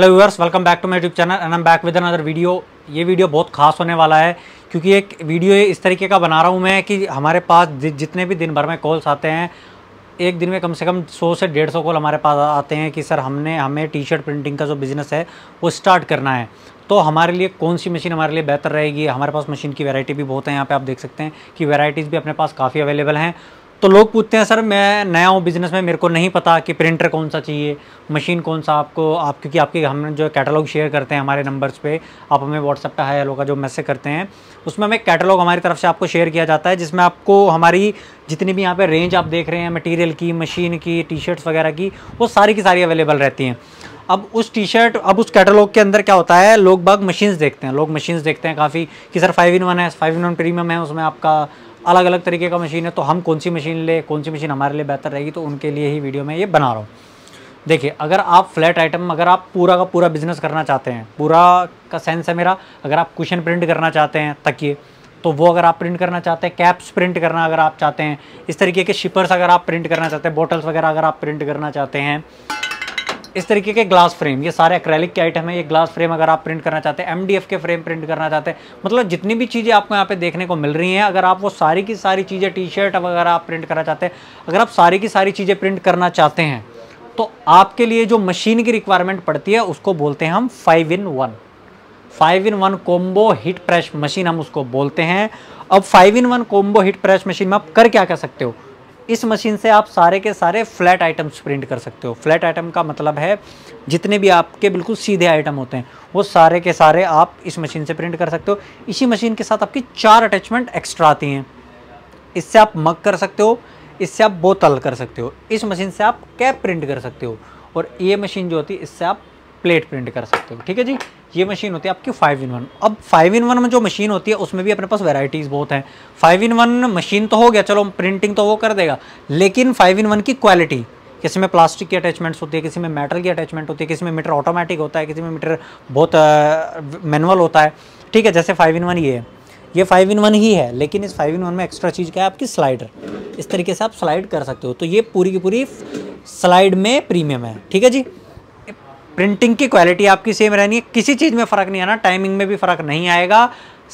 hello viewers welcome back to my YouTube channel and am back with another video ये video बहुत खास होने वाला है क्योंकि एक वीडियो इस तरीके का बना रहा हूँ मैं कि हमारे पास जितने भी दिन भर में कॉल्स आते हैं एक दिन में कम से कम 100 से 150 कॉल हमारे पास आते हैं कि सर हमने हमें टी शर्ट प्रिंटिंग का जो बिज़नेस है वो स्टार्ट करना है तो हमारे लिए कौन सी मशीन हमारे लिए बेहतर रहेगी हमारे पास मशीन की वैरायटी भी बहुत है यहाँ पे आप देख सकते हैं कि वैरायटीज़ भी अपने पास काफ़ी अवेलेबल हैं तो लोग पूछते हैं सर मैं नया हूँ बिज़नेस में मेरे को नहीं पता कि प्रिंटर कौन सा चाहिए मशीन कौन सा आपको आप क्योंकि आपके हम जो कैटलॉग शेयर करते हैं हमारे नंबर्स पे आप हमें व्हाट्सअप पे हाई हेलो का जो मैसेज करते हैं उसमें हमें कैटलॉग हमारी तरफ से आपको शेयर किया जाता है जिसमें आपको हमारी जितनी भी यहाँ पर रेंज आप देख रहे हैं मटीरियल की मशीन की टी शर्ट्स वगैरह की वो सारी की सारी अवेलेबल रहती हैं अब उस टी शर्ट अब उस कैटलॉग के अंदर क्या होता है लोग बाग मशीन्स देखते हैं लोग मशीन्स देखते हैं काफ़ी कि सर फाइव इन वन है फाइव इन वन प्रीमियम है उसमें आपका अलग अलग तरीके का मशीन है तो हम कौन सी मशीन ले कौन सी मशीन हमारे लिए बेहतर रहेगी तो उनके लिए ही वीडियो में ये बना रहा हूँ देखिए अगर आप फ्लैट आइटम अगर आप पूरा का पूरा बिजनेस करना चाहते हैं पूरा का सेंस है मेरा अगर आप क्वेश्चन प्रिंट करना चाहते हैं तकिए तो वो अगर आप प्रिंट करना चाहते हैं कैप्स प्रिंट करना अगर आप चाहते हैं इस तरीके के शिपर्स अगर आप प्रिंट करना चाहते हैं बॉटल्स वगैरह अगर आप प्रिंट करना चाहते हैं इस तरीके के ग्लास फ्रेम ये सारे एक्रेलिक के आइटम है ये ग्लास फ्रेम अगर आप प्रिंट करना चाहते हैं एम के फ्रेम प्रिंट करना चाहते हैं मतलब जितनी भी चीज़ें आपको यहाँ पे देखने को मिल रही हैं अगर आप वो सारी की सारी चीज़ें टी शर्ट वगैरह आप प्रिंट करना चाहते हैं अगर आप सारी की सारी चीज़ें प्रिंट करना चाहते हैं तो आपके लिए जो मशीन की रिक्वायरमेंट पड़ती है उसको बोलते हैं हम five in one five in one combo heat press machine हम उसको बोलते हैं अब five in one combo heat press machine में आप कर क्या कर सकते हो इस मशीन से आप सारे के सारे फ्लैट आइटम्स प्रिंट कर सकते हो फ्लैट आइटम का मतलब है जितने भी आपके बिल्कुल सीधे आइटम होते हैं वो सारे के सारे आप इस मशीन से प्रिंट कर सकते हो इसी मशीन के साथ आपकी चार अटैचमेंट एक्स्ट्रा आती हैं इससे आप मग कर सकते हो इससे आप बोतल कर सकते हो इस मशीन से आप कैप प्रिंट कर सकते हो और ये मशीन जो होती है इससे आप प्लेट प्रिंट कर सकते हो ठीक है जी ये मशीन होती है आपकी फाइव इन वन अब फाइव इन वन में जो मशीन होती है उसमें भी अपने पास वैराइटीज बहुत हैं फाइव इन वन मशीन तो हो गया चलो प्रिंटिंग तो वो कर देगा लेकिन फाइव इन वन की क्वालिटी किसी में प्लास्टिक की अटैचमेंट्स होती है किसी में मेटल की अटैचमेंट होती है किसी में मीटर ऑटोमेटिक होता है किसी में मीटर बहुत मैनुअल होता है ठीक है जैसे फाइव इन वन ये है ये फाइव इन वन ही है लेकिन इस फाइव इन वन में एक्स्ट्रा चीज़ क्या है आपकी स्लाइडर इस तरीके से आप स्लाइड कर सकते हो तो ये पूरी की पूरी स्लाइड में प्रीमियम है ठीक है जी प्रिंटिंग की क्वालिटी आपकी सेम रहनी है किसी चीज़ में फ़र्क नहीं आना टाइमिंग में भी फ़र्क नहीं आएगा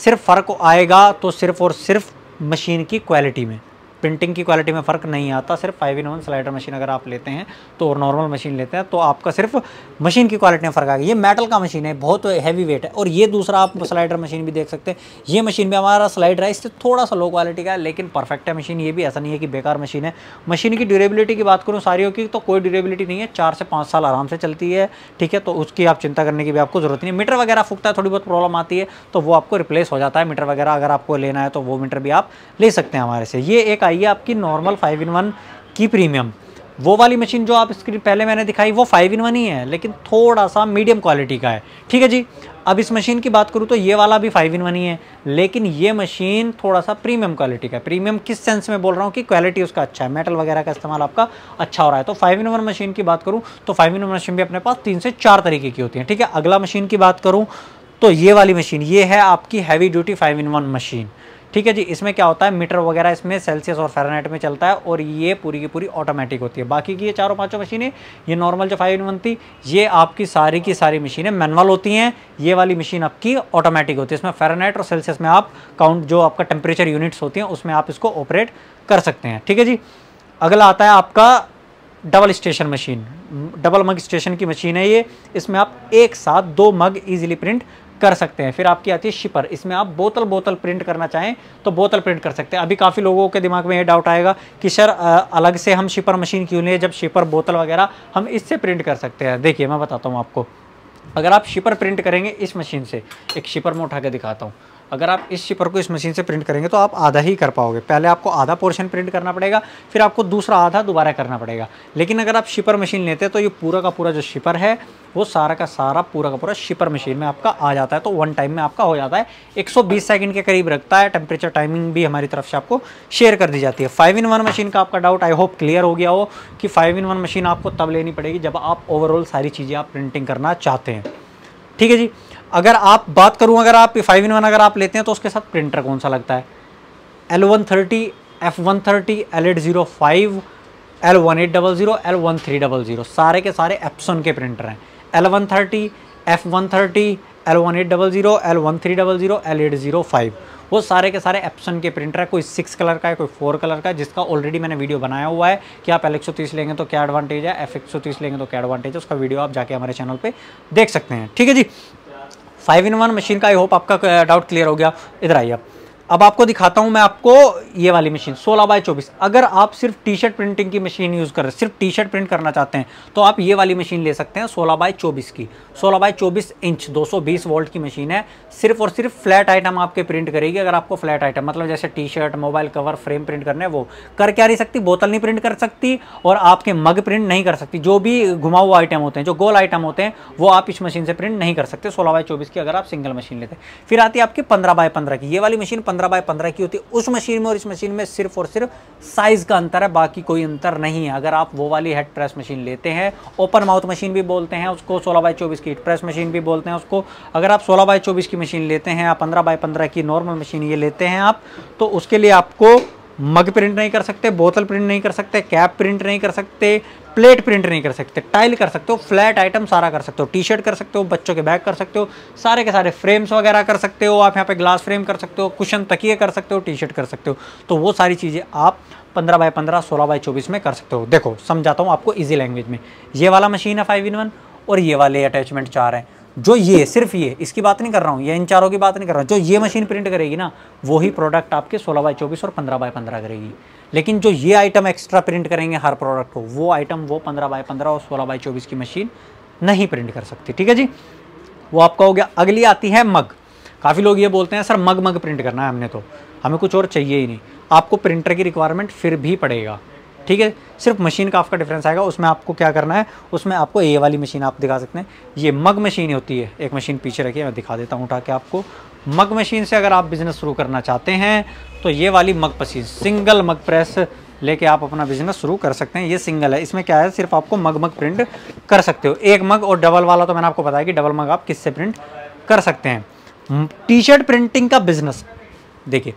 सिर्फ फ़र्क आएगा तो सिर्फ और सिर्फ मशीन की क्वालिटी में प्रिंटिंग की क्वालिटी में फ़र्क नहीं आता सिर्फ five in one slider machine अगर आप लेते हैं तो और नॉर्मल मशीन लेते हैं तो आपका सिर्फ मशीन की क्वालिटी में फ़र्क आ गया ये मेटल का मशीन है बहुत हैवी वेट है और ये दूसरा आप स्लाइडर मशीन भी देख सकते हैं ये मशीन भी हमारा स्लाइडर है इससे थोड़ा सा लो क्वालिटी का है लेकिन परफेक्ट है मशीन ये भी ऐसा नहीं है कि बेकार मशीन है मशीन की ड्यूरेबिलिटी की बात करूँ सारियों की तो कोई ड्यूरेबिलिटी नहीं है चार से पाँच साल आराम से चलती है ठीक है तो उसकी आप चिंता करने की भी आपको ज़रूरत नहीं है मीटर वगैरह फूकता है थोड़ी बहुत प्रॉब्लम आती है तो वो आपको रिप्लेस हो जाता है मीटर वगैरह अगर आपको लेना है तो वो मीटर भी आप ले सकते हैं हमारे से ये एक आई है आपकी नॉर्मल फाइव इन वन की प्रीमियम वो वाली मशीन जो आप स्क्रीन पहले मैंने दिखाई वो फाइव इन वन ही है लेकिन थोड़ा सा मीडियम क्वालिटी का है ठीक है जी अब इस मशीन की बात करूँ तो ये वाला भी फाइव इन वन ही है लेकिन ये मशीन थोड़ा सा प्रीमियम क्वालिटी का है प्रीमियम किस सेंस में बोल रहा हूँ कि क्वालिटी उसका अच्छा है मेटल वगैरह का इस्तेमाल आपका अच्छा हो रहा है तो फाइव इन वन मशीन की बात करूँ तो फाइव इन वन मशीन भी अपने पास तीन से चार तरीके की होती है ठीक है अगला मशीन की बात करूँ तो ये वाली मशीन ये है आपकी heavy duty five in one machine ठीक है जी इसमें क्या होता है मीटर वगैरह इसमें सेल्सियस और फेरानाइट में चलता है और ये पूरी की पूरी ऑटोमेटिक होती है बाकी की ये चारों पाँचों मशीनें ये नॉर्मल जो फाइव इन वन थी ये आपकी सारी की सारी मशीनें मैनुअल होती हैं ये वाली मशीन आपकी ऑटोमेटिक होती है इसमें फेरानाइट और सेल्सियस में आप काउंट जो आपका टेम्परेचर यूनिट्स होती हैं उसमें आप इसको ऑपरेट कर सकते हैं ठीक है जी अगला आता है आपका double station machine double mug station की मशीन है ये इसमें आप एक साथ दो मग इजीली प्रिंट कर सकते हैं फिर आपकी आती है शिपर इसमें आप बोतल बोतल प्रिंट करना चाहें तो बोतल प्रिंट कर सकते हैं अभी काफ़ी लोगों के दिमाग में ये डाउट आएगा कि सर अलग से हम शिपर मशीन क्यों लें जब शिपर बोतल वगैरह हम इससे प्रिंट कर सकते हैं देखिए मैं बताता हूँ आपको अगर आप शिपर प्रिंट करेंगे इस मशीन से एक शिपर में उठा के दिखाता हूँ अगर आप इस शिपर को इस मशीन से प्रिंट करेंगे तो आप आधा ही कर पाओगे पहले आपको आधा पोर्शन प्रिंट करना पड़ेगा फिर आपको दूसरा आधा दोबारा करना पड़ेगा लेकिन अगर आप शिपर मशीन लेते हैं तो ये पूरा का पूरा जो शिपर है वो सारा का सारा पूरा का पूरा शिपर मशीन में आपका आ जाता है तो वन टाइम में आपका हो जाता है 120 सेकंड के करीब रखता है टेम्परेचर टाइमिंग भी हमारी तरफ से आपको शेयर कर दी जाती है फाइव इन वन मशीन का आपका डाउट आई होप क्लियर हो गया हो कि फाइव इन वन मशीन आपको तब लेनी पड़ेगी जब आप ओवरऑल सारी चीज़ें आप प्रिंटिंग करना चाहते हैं ठीक है जी अगर आप बात करूँ अगर आप फाइव इन वन अगर आप लेते हैं तो उसके साथ प्रिंटर कौन सा लगता है L one thirty F one thirty L eight zero five L one eight double zero L one three double zero सारे के सारे एप्सन के प्रिंटर हैं L one thirty F one thirty L one eight double zero L one three double zero L eight zero five वो सारे के सारे Epson के प्रिंटर है कोई सिक्स कलर का है कोई फोर कलर का है जिसका ऑलरेडी मैंने वीडियो बनाया हुआ है कि आप एल एक सौ तीस लेंगे तो क्या एडवांटेज है एफ एक सौ तीस लेंगे तो क्या एडवांटेज है उसका वीडियो आप जाके हमारे चैनल पर देख सकते हैं ठीक है जी फाइव इन वन मशीन का आई होप आपका डाउट क्लियर हो गया इधर आइए आप अब आपको दिखाता हूं मैं आपको ये वाली मशीन 16 बाय 24 अगर आप सिर्फ टी शर्ट प्रिंटिंग की मशीन यूज़ कर रहे सिर्फ टी शर्ट प्रिंट करना चाहते हैं तो आप ये वाली मशीन ले सकते हैं 16 बाय 24 की 16 बाय 24 इंच 220 वोल्ट की मशीन है सिर्फ और सिर्फ फ्लैट आइटम आपके प्रिंट करेगी अगर आपको फ्लैट आइटम मतलब जैसे T shirt mobile cover frame print करना है वो कर क्या नहीं सकती बोतल नहीं प्रिंट कर सकती और आपके मग प्रिंट नहीं कर सकती जो भी घुमा हुआ आइटम होते हैं जो गोल आइटम होते हैं वो आप इस मशीन से प्रिंट नहीं कर सकते सोलह बाय चौबीस की अगर आप सिंगल मशीन लेते हैं फिर आती है आपकी पंद्रह बाय पंद्रह की ये वाली मशीन पंद्रह पंद्रह बाय पंद्रह की होती है उस मशीन में और इस मशीन में सिर्फ और सिर्फ साइज़ का अंतर है बाकी कोई अंतर नहीं है अगर आप वो वाली हेड प्रेस मशीन लेते हैं ओपन माउथ मशीन भी बोलते हैं उसको सोलह बाय चौबीस की हेड प्रेस मशीन भी बोलते हैं उसको अगर आप सोलह बाय चौबीस की मशीन लेते हैं आप पंद्रह बाय पंद्रह की नॉर्मल मशीन ये लेते हैं आप तो उसके लिए आपको मग प्रिंट नहीं कर सकते बोतल प्रिंट नहीं कर सकते कैप प्रिंट नहीं कर सकते प्लेट प्रिंट नहीं कर सकते टाइल कर सकते हो फ्लैट आइटम सारा कर सकते हो टी शर्ट कर सकते हो बच्चों के बैग कर सकते हो सारे के सारे फ्रेम्स वगैरह कर सकते हो आप यहाँ पे ग्लास फ्रेम कर सकते हो कुशन तकिए कर सकते हो टी शर्ट कर सकते हो तो वो सारी चीज़ें आप पंद्रह बाय पंद्रह सोलह बाय चौबीस में कर सकते हो देखो समझाता हूँ आपको ईजी लैंग्वेज में ये वाला मशीन है फाइव इन वन और ये वाले अटैचमेंट चार हैं जो ये सिर्फ ये इसकी बात नहीं कर रहा हूँ या इन चारों की बात नहीं कर रहा हूँ जो ये मशीन प्रिंट करेगी ना वही प्रोडक्ट आपके 16 बाई 24 और 15 बाय 15 करेगी लेकिन जो ये आइटम एक्स्ट्रा प्रिंट करेंगे हर प्रोडक्ट को वो आइटम वो 15 बाय 15 और 16 बाई 24 की मशीन नहीं प्रिंट कर सकती ठीक है जी वो आपका हो गया अगली आती है मग काफ़ी लोग ये बोलते हैं सर मग मग प्रिंट करना है हमने तो हमें कुछ और चाहिए ही नहीं आपको प्रिंटर की रिक्वायरमेंट फिर भी पड़ेगा ठीक है सिर्फ मशीन का आपका डिफरेंस आएगा उसमें आपको क्या करना है उसमें आपको ए वाली मशीन आप दिखा सकते हैं ये मग मशीन होती है एक मशीन पीछे रखिए मैं दिखा देता हूँ उठा के आपको मग मशीन से अगर आप बिज़नेस शुरू करना चाहते हैं तो ये वाली mug machine single mug press लेके आप अपना बिजनेस शुरू कर सकते हैं ये सिंगल है इसमें क्या है सिर्फ आपको मग मग प्रिंट कर सकते हो एक मग और डबल वाला तो मैंने आपको बताया कि डबल मग आप किससे प्रिंट कर सकते हैं टी शर्ट प्रिंटिंग का बिजनेस देखिए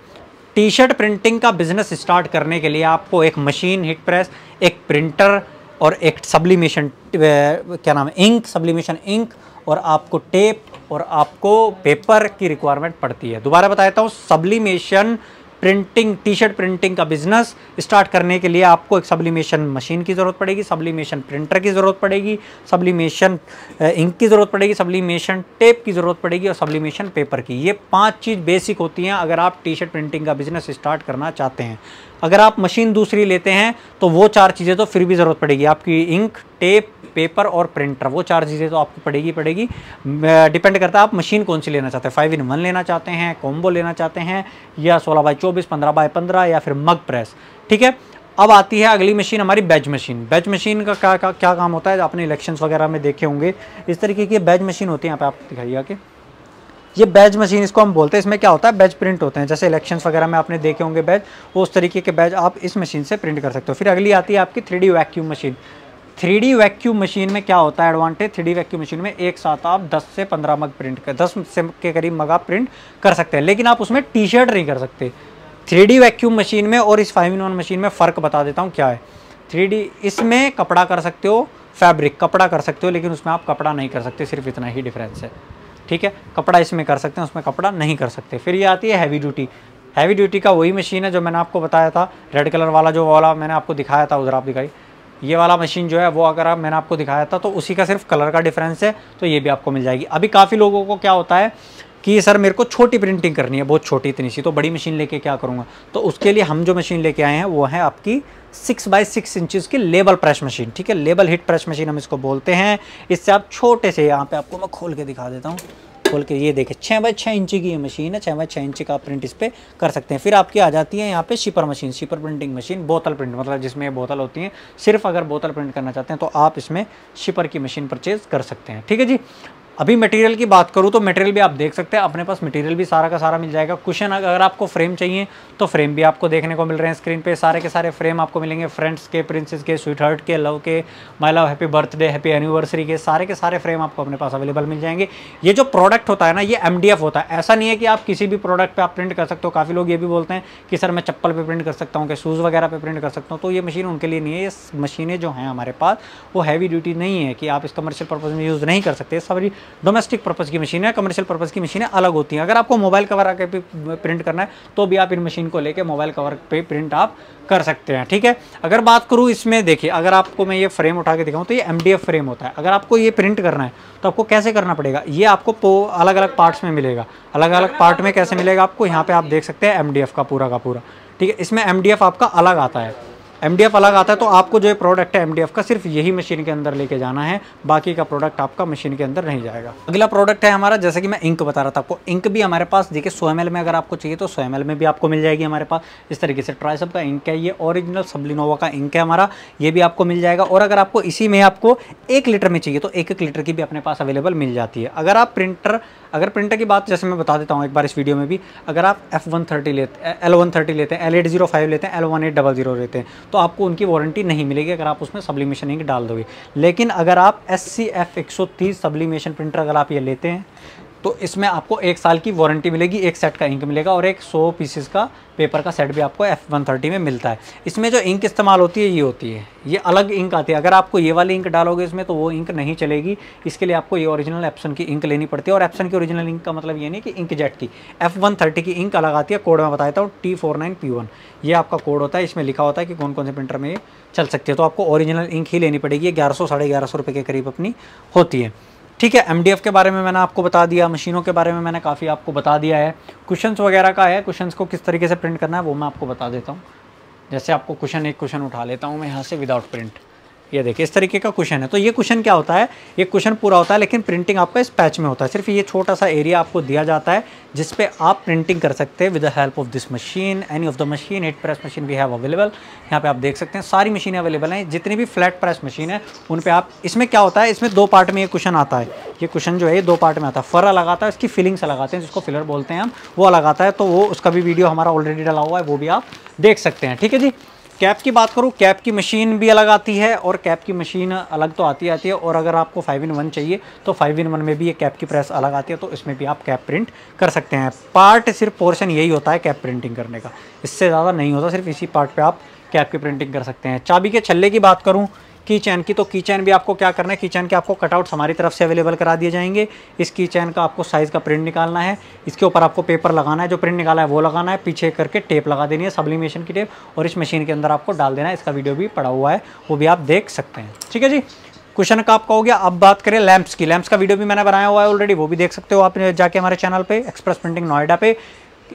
टी शर्ट प्रिंटिंग का बिज़नेस स्टार्ट करने के लिए आपको एक मशीन हिट प्रेस एक प्रिंटर और एक सब्लिमेशन क्या नाम है इंक सब्लिमेशन इंक और आपको टेप और आपको पेपर की रिक्वायरमेंट पड़ती है दोबारा बता देता हूँ sublimation printing T shirt printing का बिज़नेस स्टार्ट करने के लिए आपको एक सब्लिमेशन मशीन की ज़रूरत पड़ेगी सब्लिमेशन प्रिंटर की ज़रूरत पड़ेगी सब्लिमेशन इंक की ज़रूरत पड़ेगी सब्लिमेशन टेप की ज़रूरत पड़ेगी और सब्लिमेशन पेपर की ये पांच चीज़ बेसिक होती हैं अगर आप टी शर्ट प्रिंटिंग का बिज़नेस स्टार्ट करना चाहते हैं अगर आप मशीन दूसरी लेते हैं तो वो चार चीज़ें तो फिर भी ज़रूरत पड़ेगी आपकी इंक टेप पेपर और प्रिंटर वो चार चीज़ें तो आपको पड़ेगी पड़ेगी डिपेंड करता है आप मशीन कौन सी लेना चाहते हैं फाइव इन वन लेना चाहते हैं कॉम्बो लेना चाहते हैं या सोलह बाई चौबीस पंद्रह बाई पंद्रह या फिर मग प्रेस ठीक है अब आती है अगली मशीन हमारी बैच मशीन बैच मशीन का क्या क्या, क्या काम होता है आपने इलेक्शंस वगैरह में देखे होंगे इस तरीके की बैच मशीन होती है यहाँ पे आप दिखाइए आके ये बैज मशीन इसको हम बोलते हैं इसमें क्या होता है बैज प्रिंट होते हैं जैसे इलेक्शन वगैरह में आपने देखे होंगे बैज उस तरीके के बैज आप इस मशीन से प्रिंट कर सकते हो फिर अगली आती है आपकी three vacuum machine three D vacuum machine में क्या होता है advantage three D vacuum machine में एक साथ आप दस से पंद्रह मग प्रिंट कर दस से के करीब मग आप प्रिंट कर सकते हैं लेकिन आप उसमें टी शर्ट नहीं कर सकते थ्री डी वैक्यूम मशीन में और इस फाइव इन वन मशीन में फ़र्क बता देता हूँ क्या है थ्री डी इसमें कपड़ा कर सकते हो फैब्रिक कपड़ा कर सकते हो लेकिन उसमें आप कपड़ा नहीं कर सकते सिर्फ इतना ही डिफरेंस है ठीक है कपड़ा इसमें कर सकते हैं उसमें कपड़ा नहीं कर सकते फिर ये आती है हैवी ड्यूटी हैवी ड्यूटी का वही मशीन है जो मैंने आपको बताया था रेड कलर वाला जो वाला मैंने आपको दिखाया था उधर आप दिखाई ये वाला मशीन जो है वो अगर आप मैंने आपको दिखाया था तो उसी का सिर्फ कलर का डिफरेंस है तो ये भी आपको मिल जाएगी अभी काफ़ी लोगों को क्या होता है कि सर मेरे को छोटी प्रिंटिंग करनी है बहुत छोटी इतनी सी तो बड़ी मशीन लेके क्या करूँगा तो उसके लिए हम जो मशीन लेके आए हैं वो है आपकी सिक्स बाई सिक्स इंचज़ की लेबल प्रेस मशीन ठीक है लेबल हिट प्रेस मशीन हम इसको बोलते हैं इससे आप छोटे से यहाँ पे आपको मैं खोल के दिखा देता हूँ खोल के ये देखें छः बाई छः इंची की ये मशीन है छः बाई छः इंची का प्रिंट इस पर कर सकते हैं फिर आपकी आ जाती है यहाँ पे sipper machine sipper printing machine बोतल प्रिंट मतलब जिसमें बोतल होती है सिर्फ अगर बोतल प्रिंट करना चाहते हैं तो आप इसमें शिपर की मशीन परचेज़ कर सकते हैं ठीक है जी अभी मटेरियल की बात करूँ तो मटेरियल भी आप देख सकते हैं अपने पास मटेरियल भी सारा का सारा मिल जाएगा क्वेश्चन अगर आपको फ्रेम चाहिए तो फ्रेम भी आपको देखने को मिल रहे हैं स्क्रीन पे सारे के सारे फ्रेम आपको मिलेंगे फ्रेंड्स के प्रिंसेस के स्वीट हर्ट के लव के my love happy birthday happy anniversary के सारे के सारे फ्रेम आपको अपने पास अवेलेबल मिल जाएंगे ये जो प्रोडक्ट होता है ना ये एम होता है ऐसा नहीं है कि आप किसी भी प्रोडक्ट पर आप प्रिंट कर सकते हो काफ़ी लोग ये भी बोलते हैं कि सर मैं चप्पल पर प्रिंट कर सकता हूँ कि शूज़ वगैरह पर प्रिंट कर सकता हूँ तो ये मशीन उनके लिए नहीं है ये मशीनें जो हैं हमारे पास वो हैवी ड्यूटी नहीं है कि आप इस कमर्शियल पर्पज़ में यूज़ नहीं कर सकते सभी डोमेस्टिक पर्पज़ की मशीन है कमर्शियल पर्पज़ की मशीनें अलग होती हैं अगर आपको मोबाइल कवर आके भी प्रिंट करना है तो भी आप इन मशीन को लेके मोबाइल कवर पे प्रिंट आप कर सकते हैं ठीक है अगर बात करूँ इसमें देखिए अगर आपको मैं ये फ्रेम उठा के दिखाऊँ तो ये एम फ्रेम होता है अगर आपको ये प्रिंट करना है तो आपको कैसे करना पड़ेगा ये आपको अलग अलग पार्ट्स में मिलेगा अलग अलग पार्ट में कैसे मिलेगा आपको यहाँ पर आप देख सकते हैं एम का पूरा का पूरा ठीक है इसमें एम आपका अलग आता है एम अलग आता है तो आपको जो प्रोडक्ट है एम का सिर्फ यही मशीन के अंदर लेके जाना है बाकी का प्रोडक्ट आपका मशीन के अंदर नहीं जाएगा अगला प्रोडक्ट है हमारा जैसे कि मैं इंक बता रहा था आपको इंक भी हमारे पास देखिए सो एम में अगर आपको चाहिए तो सो एम में भी आपको मिल जाएगी हमारे पास इस तरीके से ट्राई सब का इंक है ये ओरिजिनल सब्लिनोवा का इंक है हमारा ये भी आपको मिल जाएगा और अगर आपको इसी में आपको एक लीटर में चाहिए तो एक एक लीटर की भी अपने पास अवेलेबल मिल जाती है अगर आप प्रिंटर अगर प्रिंटर की बात जैसे मैं बता देता हूँ एक बार इस वीडियो में भी अगर आप एफ वन थर्टी लेते एल वन थर्टी लेते हैं एल एट जीरो फाइव लेते हैं L one eight double zero लेते हैं तो आपको उनकी वारंटी नहीं मिलेगी अगर आप उसमें सब्लिमेशन इंक डाल दोगे लेकिन अगर आप एस सी एफ एक सौ तीस सब्लिमेशन प्रिंटर अगर आप ये लेते हैं तो इसमें आपको एक साल की वारंटी मिलेगी एक सेट का इंक मिलेगा और एक सौ पीसेस का पेपर का सेट भी आपको एफ वन थर्टी में मिलता है इसमें जो इंक इस्तेमाल होती है ये होती है ये अलग इंक आती है अगर आपको ये वाली इंक डालोगे इसमें तो वो इंक नहीं चलेगी इसके लिए आपको ये ओरिजिनल एप्सन की इंक लेनी पड़ती है और एप्सन की ओरिजिनल इंक का मतलब ये नहीं कि इंक जेट की एफ वन थर्टी की इंक अलग आती है कोड में बताया था T four nine P one ये आपका कोड होता है इसमें लिखा होता है कि कौन कौन से प्रिंटर में चल सकती है तो आपको ओरिजिनल इंक ही लेनी पड़ेगी ग्यारह सौ साढ़े ग्यारह सौ रुपये के करीब अपनी होती है ठीक है एम के बारे में मैंने आपको बता दिया मशीनों के बारे में मैंने काफ़ी आपको बता दिया है क्वेश्चन वगैरह का है क्वेश्चन को किस तरीके से प्रिंट करना है वो मैं आपको बता देता हूँ जैसे आपको क्वेश्चन एक क्वेश्चन उठा लेता हूँ मैं यहाँ से विदाउट प्रिंट ये देखिए इस तरीके का क्वेश्चन है तो ये क्वेश्चन क्या होता है ये क्वेश्चन पूरा होता है लेकिन प्रिंटिंग आपका इस पैच में होता है सिर्फ ये छोटा सा एरिया आपको दिया जाता है जिस पे आप प्रिंटिंग कर सकते हैं with the help of this machine any of the machine heat press machine we have available यहाँ पे आप देख सकते हैं सारी मशीनें अवेलेबल हैं जितनी भी फ्लैट प्रेस मशीन है उन पर आप इसमें क्या होता है इसमें दो पार्ट में ये क्वेश्चन आता है ये क्वेश्चन जो है ये दो पार्ट में आता है फर अलग आता है इसकी फिलिंग्स आते हैं जिसको फिलर बोलते हैं हम वो अलग आता है तो वो उसका भी वीडियो हमारा ऑलरेडी डला हुआ है वो भी आप देख सकते हैं ठीक है जी कैप की बात करूँ कैप की मशीन भी अलग आती है और कैप की मशीन अलग तो आती आती है और अगर आपको फाइव इन वन चाहिए तो फाइव इन वन में भी ये कैप की प्रेस अलग आती है तो इसमें भी आप कैप प्रिंट कर सकते हैं पार्ट सिर्फ पोर्शन यही होता है कैप प्रिंटिंग करने का इससे ज़्यादा नहीं होता सिर्फ इसी पार्ट पर आप कैप की प्रिंटिंग कर सकते हैं चाबी के छल्ले की बात करूँ की चैन की तो की चैन भी आपको क्या करना है की चैन के आपको कटआउट्स हमारी तरफ से अवेलेबल करा दिए जाएंगे इस की चैन का आपको साइज़ का प्रिंट निकालना है इसके ऊपर आपको पेपर लगाना है जो प्रिंट निकाला है वो लगाना है पीछे करके टेप लगा देनी है सब्लिमेशन की टेप और इस मशीन के अंदर आपको डाल देना है इसका वीडियो भी पड़ा हुआ है वो भी आप देख सकते हैं ठीक है जी क्वेश्चन का आपका हो गया अब बात करें लैम्प्स की लैम्प्स का वीडियो भी मैंने बनाया हुआ है ऑलरेडी वो भी देख सकते हो आप जाके हमारे चैनल पे एक्सप्रेस प्रिंटिंग नोएडा पे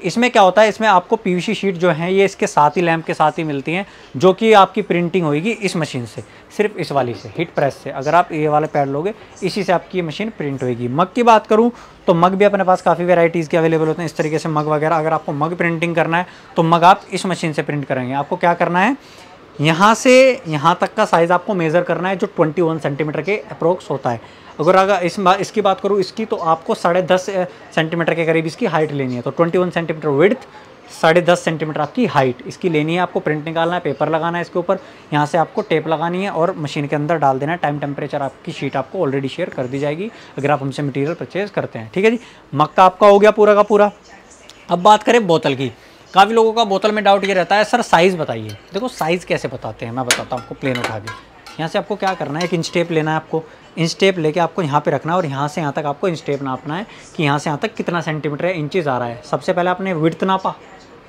इसमें क्या होता है इसमें आपको पीवीसी शीट जो है ये इसके साथ ही लैम्प के साथ ही मिलती हैं जो कि आपकी प्रिंटिंग होगी इस मशीन से सिर्फ इस वाली से हिट प्रेस से अगर आप ये वाले पैड लोगे इसी से आपकी ये मशीन प्रिंट होगी मग की बात करूँ तो मग भी अपने पास काफ़ी वेराइटीज़ के अवेलेबल होते हैं इस तरीके से मग वगैरह अगर आपको मग प्रिंटिंग करना है तो मग आप इस मशीन से प्रिंट करेंगे आपको क्या करना है यहाँ से यहाँ तक का साइज़ आपको मेज़र करना है जो 21 सेंटीमीटर के अप्रोक्स होता है अगर अगर इस इसकी बात करूँ इसकी तो आपको साढ़े दस सेंटीमीटर के करीब इसकी हाइट लेनी है तो 21 सेंटीमीटर विड्थ साढ़े दस सेंटीमीटर आपकी हाइट इसकी लेनी है आपको प्रिंट निकालना है पेपर लगाना है इसके ऊपर यहाँ से आपको टेप लगानी है और मशीन के अंदर डाल देना है टाइम टेम्परेचर आपकी शीट आपको ऑलरेडी शेयर कर दी जाएगी अगर आप हमसे मटीरियल परचेज करते हैं ठीक है जी मक्का आपका हो गया पूरा का पूरा अब बात करें बोतल की काफ़ी लोगों का बोतल में डाउट ये रहता है सर साइज़ बताइए देखो साइज़ कैसे बताते हैं मैं बताता हूँ आपको प्लेन उठा के यहाँ से आपको क्या करना है एक इंच टेप लेना है आपको इंच टेप लेके आपको यहाँ पे रखना है और यहाँ से यहाँ तक आपको इंच टेप नापना है कि यहाँ से यहाँ तक कितना सेंटीमीटर है इंचज़ आ रहा है सबसे पहले आपने विड्थ नापा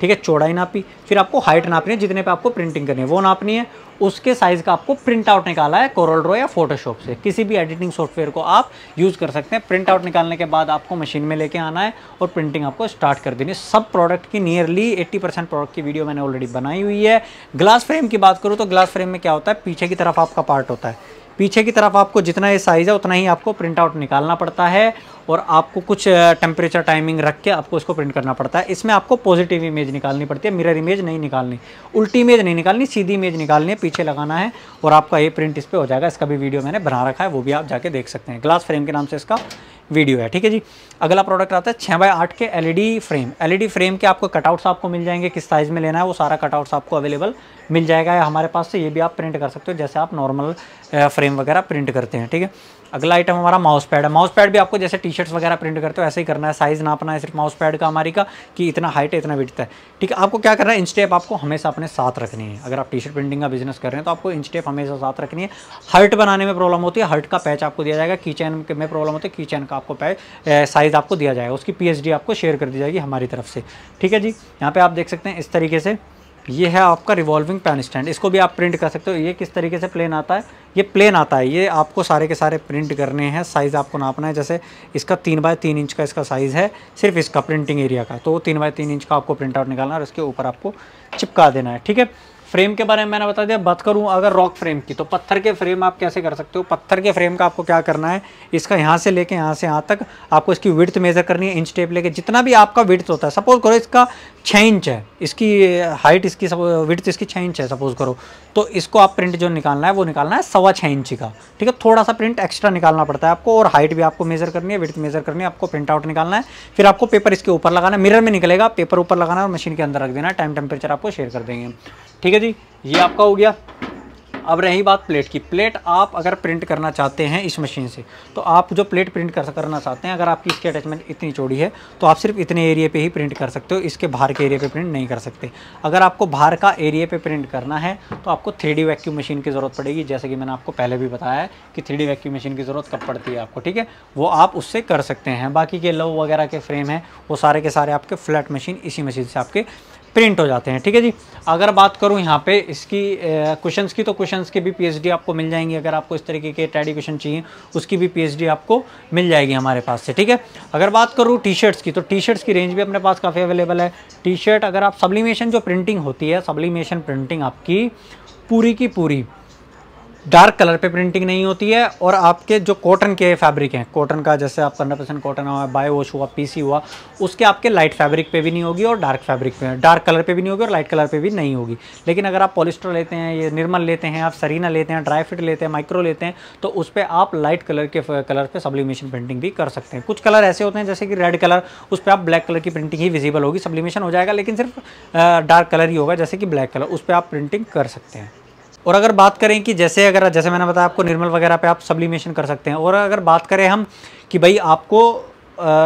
ठीक है चौड़ाई नापी फिर आपको हाइट नापनी है जितने पे आपको प्रिंटिंग करनी है वो नापनी है उसके साइज़ का आपको प्रिंट आउट निकाला है कोरल ड्रो या फोटोशॉप से किसी भी एडिटिंग सॉफ्टवेयर को आप यूज़ कर सकते हैं प्रिंट आउट निकालने के बाद आपको मशीन में लेके आना है और प्रिंटिंग आपको स्टार्ट कर देनी है सब प्रोडक्ट की नियरली 80 परसेंट प्रोडक्ट की वीडियो मैंने ऑलरेडी बनाई हुई है ग्लास फ्रेम की बात करूँ तो ग्लास फ्रेम में क्या होता है पीछे की तरफ आपका पार्ट होता है पीछे की तरफ आपको जितना ये साइज़ है उतना ही आपको प्रिंट आउट निकालना पड़ता है और आपको कुछ टेम्परेचर टाइमिंग रख के आपको इसको प्रिंट करना पड़ता है इसमें आपको पॉजिटिव इमेज निकालनी पड़ती है मिरर इमेज नहीं निकालनी उल्टी इमेज नहीं निकालनी सीधी इमेज निकालनी है पीछे लगाना है और आपका ये प्रिंट इस पर हो जाएगा इसका भी वीडियो मैंने बना रखा है वो भी आप जाके देख सकते हैं ग्लास फ्रेम के नाम से इसका वीडियो है ठीक है जी अगला प्रोडक्ट आता है छः बाय आठ के एलईडी फ्रेम एलईडी फ्रेम के आपको कटआउट्स आपको मिल जाएंगे किस साइज़ में लेना है वो सारा कटआउट्स आपको अवेलेबल मिल जाएगा या हमारे पास से ये भी आप प्रिंट कर सकते हो जैसे आप नॉर्मल फ्रेम वगैरह प्रिंट करते हैं ठीक है अगला आइटम हमारा माउस पैड है माउस पैड भी आपको जैसे टी शर्ट्स वगैरह प्रिंट करते हो ऐसे ही करना है साइज़ नापना है सिर्फ माउस पैड का हमारी का कि इतना हाइट है इतना विट है ठीक है आपको क्या करना है इंस्टेप आपको हमेशा अपने साथ रखनी है अगर आप टी शर्ट प्रिंटिंग का बिजनेस कर रहे हैं तो आपको इंस्टेप हमेशा साथ रखनी है हर्ट बनाने में प्रॉब्लम होती है हर्ट का पैच आपको दिया जाएगा की चैन में प्रॉब्लम होती है की चैन का आपको पैच साइज़ आपको दिया जाएगा उसकी पी आपको शेयर कर दी जाएगी हमारी तरफ से ठीक है जी यहाँ पर आप देख सकते हैं इस तरीके से ये है आपका रिवॉल्विंग पेन स्टैंड इसको भी आप प्रिंट कर सकते हो ये किस तरीके से प्लेन आता है ये प्लेन आता है ये आपको सारे के सारे प्रिंट करने हैं साइज़ आपको नापना है जैसे इसका तीन बाय तीन इंच का इसका साइज़ है सिर्फ इसका प्रिंटिंग एरिया का तो तीन बाय तीन इंच का आपको प्रिंट आउट निकालना है और इसके ऊपर आपको चिपका देना है ठीक है फ्रेम के बारे में मैंने बता दिया बात करूँ अगर रॉक फ्रेम की तो पत्थर के फ्रेम आप कैसे कर सकते हो पत्थर के फ्रेम का आपको क्या करना है इसका यहाँ से लेके यहाँ से यहाँ तक आपको इसकी विड्थ मेज़र करनी है इंच टेप लेके जितना भी आपका विड्थ होता है सपोज करो इसका छः इंच है इसकी हाइट इसकी विड्थ इसकी छः इंच है सपोज करो तो इसको आप प्रिंट जो निकालना है वो निकालना है सवा छः इंच का ठीक है थोड़ा सा प्रिंट एक्स्ट्रा निकालना पड़ता है आपको और हाइट भी आपको मेजर करनी है विड्थ मेजर करनी है आपको प्रिंट आउट निकालना है फिर आपको पेपर इसके ऊपर लगाना है मिरर में निकलेगा पेपर ऊपर लगाना है और मशीन के अंदर रख देना है टाइम टेम्परेचर आपको शेयर कर देंगे ठीक है जी ये आपका हो गया अब रही बात प्लेट की प्लेट आप अगर प्रिंट करना चाहते हैं इस मशीन से तो आप जो प्लेट प्रिंट कर करना चाहते हैं अगर आपकी इसकी अटैचमेंट इतनी चौड़ी है तो आप सिर्फ इतने एरिया पे ही प्रिंट कर सकते हो इसके बाहर के एरिया पे प्रिंट नहीं कर सकते अगर आपको बाहर का एरिया पे प्रिंट करना है तो आपको थ्री डी वैक्यूम मशीन की ज़रूरत पड़ेगी जैसे कि मैंने आपको पहले भी बताया है कि थ्री डी वैक्यूम मशीन की ज़रूरत कब पड़ती है आपको ठीक है वो आप उससे कर सकते हैं बाकी के लव वगैरह के फ्रेम हैं वो सारे के सारे आपके फ्लैट मशीन इसी मशीन से आपके प्रिंट हो जाते हैं ठीक है जी अगर बात करूँ यहाँ पे इसकी क्वेश्चन की तो क्वेश्चन की भी पीएचडी आपको मिल जाएंगी अगर आपको इस तरीके के टैडी क्वेश्चन चाहिए उसकी भी पीएचडी आपको मिल जाएगी हमारे पास से ठीक है अगर बात करूँ टी शर्ट्स की तो टी शर्ट्स की रेंज भी अपने पास काफ़ी अवेलेबल है टी शर्ट अगर आप सब्लीमेशन जो प्रिंटिंग होती है सब्लीमेशन प्रिंटिंग आपकी पूरी की पूरी डार्क कलर पे प्रिंटिंग नहीं होती है और आपके जो कॉटन के फैब्रिक हैं कॉटन का जैसे आप पंद्रह परसेंट कॉटन हुआ बायो वॉश हुआ पीसी हुआ उसके आपके लाइट फैब्रिक पे भी नहीं होगी और डार्क फैब्रिक पे डार्क कलर पे भी नहीं होगी और लाइट कलर पे भी नहीं होगी लेकिन अगर आप पॉलिस्टर लेते हैं ये निर्मल लेते हैं आप सरीना लेते हैं ड्राई फिट लेते हैं माइक्रो लेते हैं तो उस पर आप लाइट कलर के कलर पर सब्लिमेशन प्रिंटिंग भी कर सकते हैं कुछ कलर ऐसे होते हैं जैसे कि रेड कलर उस पर आप ब्लैक कलर की प्रिंटिंग ही विजिबल होगी सब्लिमेशन हो जाएगा लेकिन सिर्फ डार्क कलर ही होगा जैसे कि ब्लैक कलर उस पर आप प्रिंटिंग कर सकते हैं और अगर बात करें कि जैसे अगर जैसे मैंने बताया आपको निर्मल वगैरह पे आप सब्लिमेशन कर सकते हैं और अगर बात करें हम कि भाई आपको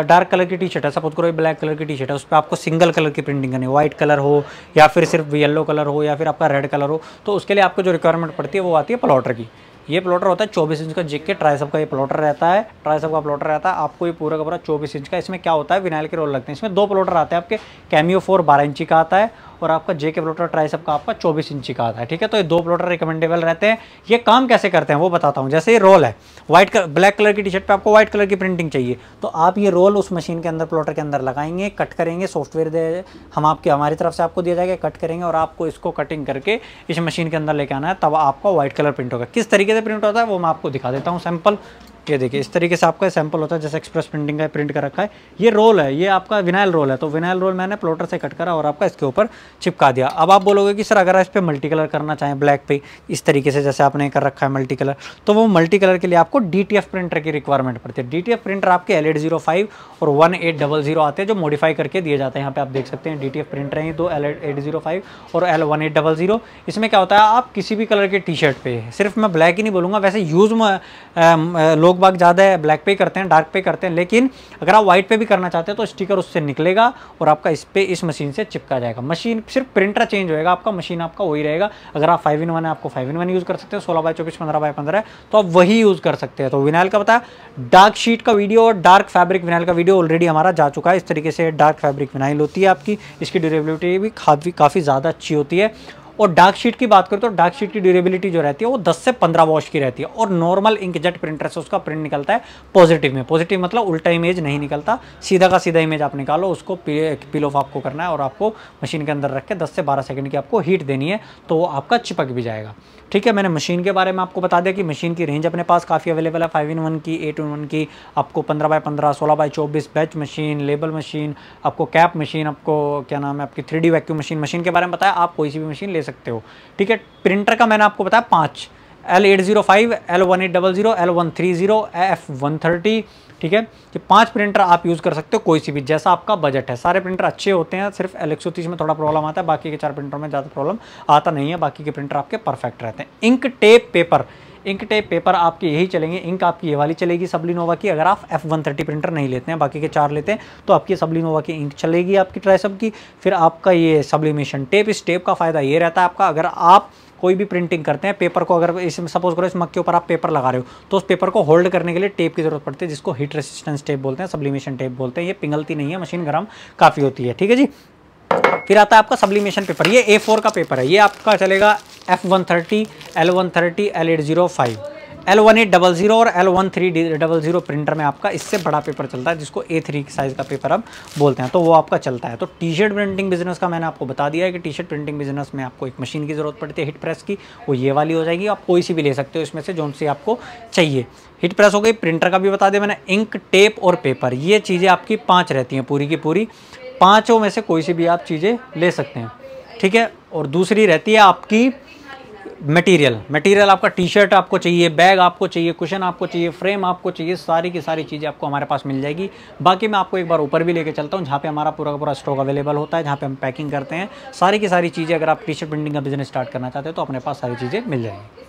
डार्क कलर की टी शर्ट है सपोज करो ब्लैक कलर की टी शर्ट है उस पर आपको सिंगल कलर की प्रिंटिंग करनी है व्हाइट कलर हो या फिर सिर्फ येलो कलर हो या फिर आपका रेड कलर हो तो उसके लिए आपको जो रिक्वायरमेंट पड़ती है वो आती है प्लॉटर की ये प्लॉटर होता है चौबीस इंच का जिक के ट्राइसअप का ये प्लॉटर रहता है ट्राइसअप का प्लॉटर रहता है आपको ये पूरा का पूरा चौबीस इंच का इसमें क्या होता है विनाइल के रोल लगते हैं इसमें दो प्लॉटर आते हैं आपके कैमियो फोर बारह इंची का आता है और आपका जेके के प्लॉटर ट्राइसअप का आपका चौबीस इंची का आता है ठीक है तो ये दो प्लॉटर रिकमेंडेबल रहते हैं ये काम कैसे करते हैं वो बताता हूँ जैसे ये रोल है व्हाइट कलर ब्लैक कलर की टी शर्ट पर आपको व्हाइट कलर की प्रिंटिंग चाहिए तो आप ये रोल उस मशीन के अंदर प्लॉटर के अंदर लगाएंगे कट करेंगे सॉफ्टवेयर दे हम आपके हमारी तरफ से आपको दिया जाएगा कट करेंगे और आपको इसको कटिंग करके इस मशीन के अंदर लेके आना है तब आपका व्हाइट कलर प्रिंट होगा किस तरीके से प्रिंट होता है वो मैं आपको दिखा देता हूँ सैम्पल ये देखिए इस तरीके से आपका सैंपल होता है जैसे एक्सप्रेस प्रिंटिंग का प्रिंट कर रखा है ये रोल है ये आपका विनाइल रोल है तो विनाइल रोल मैंने प्लोटर से कट करा और आपका इसके ऊपर चिपका दिया अब आप बोलोगे कि सर अगर इस पर मल्टी कलर करना चाहें ब्लैक पे इस तरीके से जैसे आपने कर रखा है मल्टी कलर तो वो मल्टी कलर के लिए आपको डी प्रिंटर की रिक्वायरमेंट पड़ती है डी प्रिंटर आपके एल और वन आते हैं जो मॉडिफाई करके दिए जाते हैं यहाँ पे आप देख सकते हैं डी प्रिंटर हैं दो एल और एल इसमें क्या होता है आप किसी भी कलर के टी शर्ट पर सिर्फ मैं ब्लैक ही नहीं बोलूँगा वैसे यूज़ लोग लोग बाग ज़्यादा है ब्लैक पे करते हैं डार्क पे करते हैं लेकिन अगर आप व्हाइट पे भी करना चाहते हैं तो स्टिकर उससे निकलेगा और आपका इस पर इस मशीन से चिपका जाएगा मशीन सिर्फ प्रिंटर चेंज होएगा आपका मशीन आपका वही रहेगा अगर आप फाइव इन वन है आपको फाइव इन वन यूज़ कर सकते हैं सोलह बाई चौबीस पंद्रह बाई पंद्रह तो आप वही यूज़ कर सकते हैं तो विनाइल का बताया डार्क शीट का वीडियो और डार्क फैब्रिक विनाइल का वीडियो ऑलरेडी हमारा जा चुका है इस तरीके से डार्क फैब्रिक विनाइल होती है आपकी इसकी ड्यूरेबिलिटी भी काफ़ी ज़्यादा अच्छी होती है और डार्क शीट की बात करें तो डार्क शीट की ड्यूरेबिलिटी जो रहती है वो 10 से 15 वॉश की रहती है और नॉर्मल इंकजेट प्रिंटर से उसका प्रिंट निकलता है पॉजिटिव में पॉजिटिव मतलब उल्टा इमेज नहीं निकलता सीधा का सीधा इमेज आप निकालो उसको पिल ऑफ आपको करना है और आपको मशीन के अंदर रख के दस से बारह सेकेंड की आपको हीट देनी है तो वो आपका चिपक भी जाएगा ठीक है मैंने मशीन के बारे में आपको बता दिया कि मशीन की रेंज अपने पास काफ़ी अवेलेबल है फाइव इन वन की एट इन वन की आपको पंद्रह बाय पंद्रह सोलह बाय चौबीस बैच मशीन लेबल मशीन आपको कैप मशीन आपको क्या नाम है आपकी थ्री वैक्यूम मशीन मशीन के बारे में बताया आप कोई सी भी मशीन ले सकते हो ठीक है प्रिंटर का मैंने आपको बताया पाँच L eight zero five L one eight double zero L one three zero F one thirty ठीक है ये पांच प्रिंटर आप यूज़ कर सकते हो कोई सी भी जैसा आपका बजट है सारे प्रिंटर अच्छे होते हैं सिर्फ एल में थोड़ा प्रॉब्लम आता है बाकी के चार प्रिंटर में ज़्यादा प्रॉब्लम आता नहीं है बाकी के प्रिंटर आपके परफेक्ट रहते हैं ink tape paper ink tape paper आपके यही चलेंगे इंक आपकी ये वाली चलेगी सबलिनोवा की अगर आप एफ वन थर्टी प्रिंटर नहीं लेते हैं बाकी के चार लेते हैं तो आपकी सबलिनोवा की इंक चलेगी आपकी ट्राइसअप की फिर आपका ये सब्लिमेशन टेप इस टेप का फ़ायदा ये रहता है आपका अगर आप कोई भी प्रिंटिंग करते हैं पेपर को अगर इसमें सपोज करो इस मक के ऊपर आप पेपर लगा रहे हो तो उस पेपर को होल्ड करने के लिए टेप की जरूरत पड़ती है जिसको हीट रेसिस्टेंस टेप बोलते हैं सब्लिमेशन टेप बोलते हैं ये पिंगलती नहीं है मशीन गर्म काफ़ी होती है ठीक है जी फिर आता है आपका सब्लिमेशन पेपर ये ए फोर का पेपर है ये आपका चलेगा F one thirty L one thirty L eight zero five L one eight double zero और L one three double zero printer में आपका इससे बड़ा पेपर चलता है जिसको ए थ्री साइज़ का पेपर हम बोलते हैं तो वो आपका चलता है तो टी शर्ट प्रिंटिंग बिजनेस का मैंने आपको बता दिया है कि टी शर्ट प्रिंटिंग बिजनेस में आपको एक मशीन की ज़रूरत पड़ती है हिट प्रेस की वो ये वाली हो जाएगी आप कोई सी भी ले सकते हो इसमें से जो सी आपको चाहिए हिट प्रेस हो गई प्रिंटर का भी बता दिया मैंने इंक टेप और पेपर ये चीज़ें आपकी पाँच रहती हैं पूरी की पूरी पाँचों में से कोई सी भी आप चीज़ें ले सकते हैं ठीक है और दूसरी रहती है आपकी मटेरियल मटेरियल आपका टी शर्ट आपको चाहिए बैग आपको चाहिए कुशन आपको चाहिए फ्रेम आपको चाहिए सारी की सारी चीज़ें आपको हमारे पास मिल जाएगी बाकी मैं आपको एक बार ऊपर भी लेके चलता हूँ जहाँ पे हमारा पूरा का पूरा स्टॉक अवेलेबल होता है जहाँ पे हम पैकिंग करते हैं सारी की सारी चीज़ें अगर आप टी शर्ट प्रिंटिंग का बिजनेस स्टार्ट करना चाहते हैं तो अपने पास सारी चीज़ें मिल जाएंगी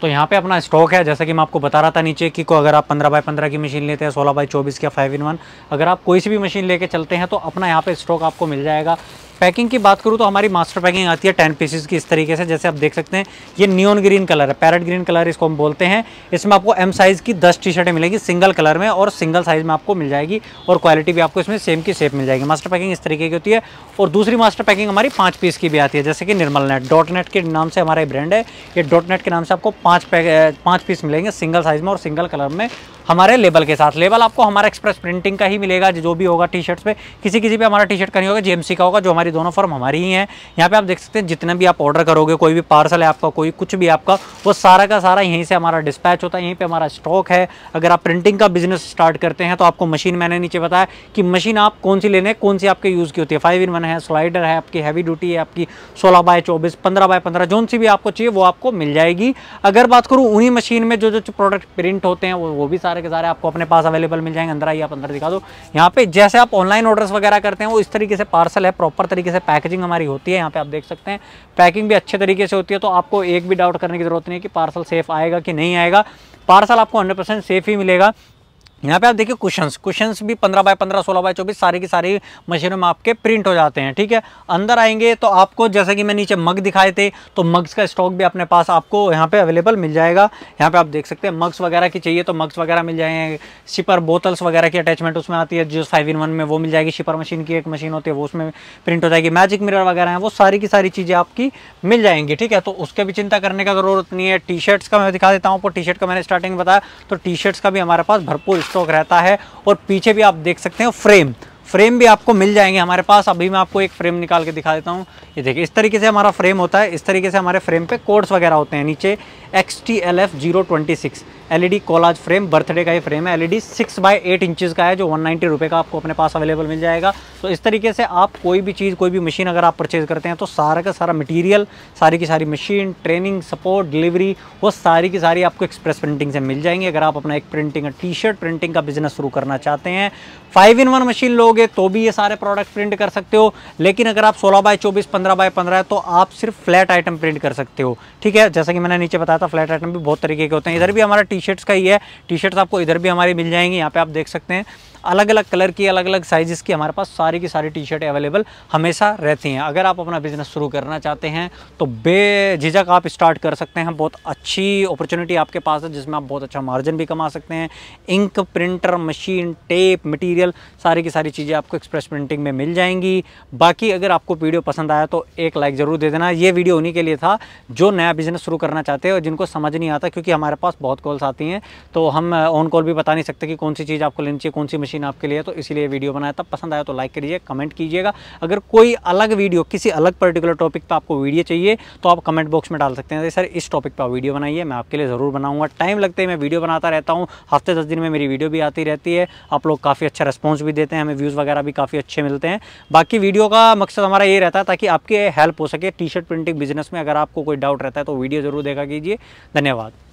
तो यहाँ पे अपना स्टॉक है जैसा कि मैं आपको बता रहा था नीचे कि को अगर आप 15 बाय 15 की मशीन लेते हैं 16 बाय 24 का फाइव इन वन अगर आप कोई सी भी मशीन लेके चलते हैं तो अपना यहाँ पे स्टॉक आपको मिल जाएगा पैकिंग की बात करूँ तो हमारी मास्टर पैकिंग आती है टेन पीसेज की इस तरीके से जैसे आप देख सकते हैं ये न्यून ग्रीन कलर है पैरट ग्रीन कलर इसको हम बोलते हैं इसमें आपको एम साइज़ की दस टी शर्टें मिलेंगी सिंगल कलर में और सिंगल साइज़ में आपको मिल जाएगी और क्वालिटी भी आपको इसमें सेम की सेप मिल जाएगी मास्टर पैकिंग इस तरीके की होती है और दूसरी मास्टर पैकिंग हमारी पाँच पीस की भी आती है जैसे कि निर्मल नेट डॉट नेट के नाम से हमारा ब्रांड है ये डॉट नेट के नाम से आपको पाँच पैक पाँच पीस मिलेंगे सिंगल साइज़ में और सिंगल कलर में हमारे लेबल के साथ लेबल आपको हमारा एक्सप्रेस प्रिंटिंग का ही मिलेगा जो भी होगा टी शर्ट्स पे किसी किसी पे हमारा टी शर्ट का नहीं होगा जेएमसी का होगा जो हमारी दोनों फॉर्म हमारी ही है यहाँ पे आप देख सकते हैं जितना भी आप ऑर्डर करोगे कोई भी पार्सल है आपका कोई कुछ भी आपका वो सारा का सारा यहीं से हमारा डिस्पैच होता है यहीं पर हमारा स्टॉक है अगर आप प्रिंटिंग का बिजनेस स्टार्ट करते हैं तो आपको मशीन मैंने नीचे बताया कि मशीन आप कौन सी लेने कौन सी आपके यूज़ की होती है फाइव इन वन है स्लाइडर है आपकी हैवी ड्यूटी है आपकी सोलह बाय चौबीस पंद्रह बाय पंद्रह जो सी भी आपको चाहिए वो आपको मिल जाएगी अगर बात करूँ उन्हीं मशीन में जो जो प्रोडक्ट प्रिंट होते हैं वो वो भी सारे सारे के सारे आपको अपने पास अवेलेबल मिल जाएंगे अंदर आइए आप अंदर दिखा दो यहाँ पे जैसे आप ऑनलाइन ऑर्डर्स वगैरह करते हैं वो इस तरीके से पार्सल है प्रॉपर तरीके से पैकेजिंग हमारी होती है यहाँ पे आप देख सकते हैं पैकिंग भी अच्छे तरीके से होती है तो आपको एक भी डाउट करने की जरूरत नहीं है कि पार्सल सेफ आएगा कि नहीं आएगा पार्सल आपको हंड्रेड सेफ ही मिलेगा यहाँ पे आप देखिए क्वेश्चंस क्वेश्चंस भी 15 बाय 15, 16 बाय 24 सारी की सारी मशीनों में आपके प्रिंट हो जाते हैं ठीक है अंदर आएंगे तो आपको जैसे कि मैं नीचे मग दिखाए थे तो मग्स का स्टॉक भी अपने पास आपको यहाँ पे अवेलेबल मिल जाएगा यहाँ पे आप देख सकते हैं मग्स वगैरह की चाहिए तो मग्स वगैरह मिल जाएंगे शिपर बोतल्स वगैरह की अटैचमेंट उसमें आती है जो फाइव इन वन में वो मिल जाएगी शिपर मशीन की एक मशीन होती है वो उसमें प्रिंट हो जाएगी मैजिक मिरर वगैरह है वो सारी की सारी चीज़ें आपकी मिल जाएंगी ठीक है तो उसके भी चिंता करने का जरूरत नहीं है टी शर्ट्स का मैं दिखा देता हूँ आपको टी शर्ट का मैंने स्टार्टिंग बताया तो टी शर्ट्स का भी हमारे पास भरपूर स्टॉक रहता है और पीछे भी आप देख सकते हैं फ्रेम फ्रेम भी आपको मिल जाएंगे हमारे पास अभी मैं आपको एक फ्रेम निकाल के दिखा देता हूँ ये देखिए इस तरीके से हमारा फ्रेम होता है इस तरीके से हमारे फ्रेम पे कोड्स वगैरह होते हैं नीचे X T L F zero twenty six L E D collage frame birthday का ये फ्रेम है L E D six by eight inches का है जो वन नाइन्टी रुपये का आपको अपने पास अवेलेबल मिल जाएगा तो इस तरीके से आप कोई भी चीज़ कोई भी मशीन अगर आप परचेज़ करते हैं तो सारा का सारा मटीरियल सारी की सारी मशीन ट्रेनिंग सपोर्ट डिलीवरी वो सारी की सारी आपको एक्सप्रेस प्रिंटिंग से मिल जाएंगी अगर आप अपना एक प्रिंटिंग टी शर्ट प्रिंटिंग का बिजनेस शुरू करना चाहते हैं फाइव इन वन मशीन लोगे तो भी ये सारे प्रोडक्ट प्रिंट कर सकते हो लेकिन अगर आप 16 बाय 24, 15 बाय 15 है तो आप सिर्फ फ्लैट आइटम प्रिंट कर सकते हो ठीक है जैसा कि मैंने नीचे बताया था फ्लैट आइटम भी बहुत तरीके के होते हैं इधर भी हमारा टी शर्ट्स का ही है टी शर्ट्स आपको इधर भी हमारी मिल जाएंगी यहाँ पे आप देख सकते हैं अलग अलग कलर की अलग अलग साइज़ की हमारे पास सारी की सारी टी शर्ट अवेलेबल हमेशा रहती हैं अगर आप अपना बिज़नेस शुरू करना चाहते हैं तो बेझिझक आप स्टार्ट कर सकते हैं बहुत अच्छी अपॉर्चुनिटी आपके पास है जिसमें आप बहुत अच्छा मार्जिन भी कमा सकते हैं ink printer machine tape material सारी की सारी चीज़ें आपको एक्सप्रेस प्रिंटिंग में मिल जाएंगी बाकी अगर आपको वीडियो पसंद आया तो एक लाइक ज़रूर दे देना ये वीडियो उन्हीं के लिए था जो नया बिज़नेस शुरू करना चाहते हैं और जिनको समझ नहीं आता क्योंकि हमारे पास बहुत कॉल्स आती हैं तो हम ऑन uh, कॉल भी बता नहीं सकते कि कौन सी चीज़ आपको लेनी चाहिए कौन सी मशीन मशीन आपके लिए तो इसीलिए वीडियो बनाया था पसंद आया तो लाइक करिए कमेंट कीजिएगा अगर कोई अलग वीडियो किसी अलग पर्टिकुलर टॉपिक पर आपको वीडियो चाहिए तो आप कमेंट बॉक्स में डाल सकते हैं सर इस टॉपिक पर वीडियो बनाइए मैं आपके लिए ज़रूर बनाऊंगा टाइम लगते हैं मैं वीडियो बनाता रहता हूँ हफ्ते दस दिन में मेरी वीडियो भी आती रहती है आप लोग काफ़ी अच्छा रिस्पॉन्स भी देते हैं हमें व्यूज़ वगैरह भी काफ़ी अच्छे मिलते हैं बाकी वीडियो का मकसद हमारा ये रहता है ताकि आपके हेल्प हो सके टी शर्ट प्रिंटिंग बिजनेस में अगर आपको कोई डाउट रहता है तो वीडियो ज़रूर देखा कीजिए धन्यवाद